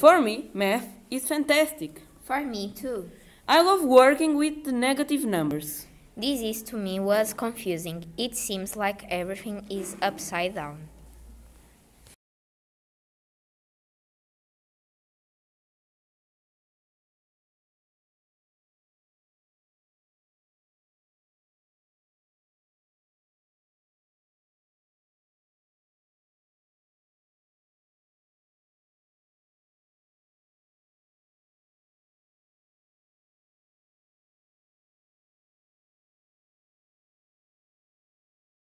For me, math is fantastic. For me too. I love working with negative numbers. This is to me was confusing. It seems like everything is upside down.